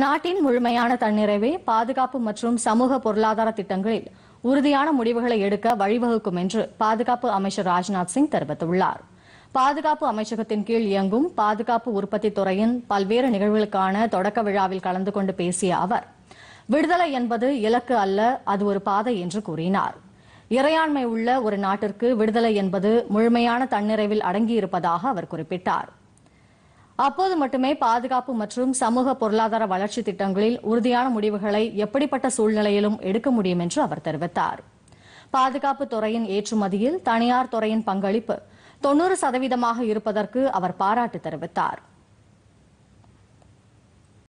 நாட்டின் முழுமையான தன்னிறைவே பாதுகாப்பு மற்றும் சமூக பொருளாதார திட்டங்களில் உறுதியான முடிவுகளை எடுக்க வழிவகுக்கும் என்று பாதுகாப்பு அமைச்சர் ராஜ்நாத் சிங் தெரிவித்துள்ளார் பாதுகாப்பு அமைச்சகத்தின் கீழ் இயங்கும் பாதுகாப்பு உற்பத்தி துறையின் பல்வேறு நிகழ்வுகளுக்கான தொடக்க விழாவில் கலந்து கொண்டு பேசிய அவர் விடுதலை என்பது இலக்கு அல்ல அது ஒரு பாதை என்று கூறினார் இறையாண்மை உள்ள ஒரு நாட்டிற்கு விடுதலை என்பது முழுமையான தன்னிறைவில் அடங்கியிருப்பதாக அவர் குறிப்பிட்டாா் அப்போது மட்டுமே பாதுகாப்பு மற்றும் சமூக பொருளாதார வளர்ச்சி திட்டங்களில் உறுதியான முடிவுகளை எப்படிப்பட்ட சூழ்நிலையிலும் எடுக்க முடியும் என்று அவர் தெரிவித்தார் பாதுகாப்பு துறையின் ஏற்றுமதியில் தனியார் துறையின் பங்களிப்பு தொன்னூறு சதவீதமாக இருப்பதற்கு அவர் பாராட்டு தெரிவித்தாா்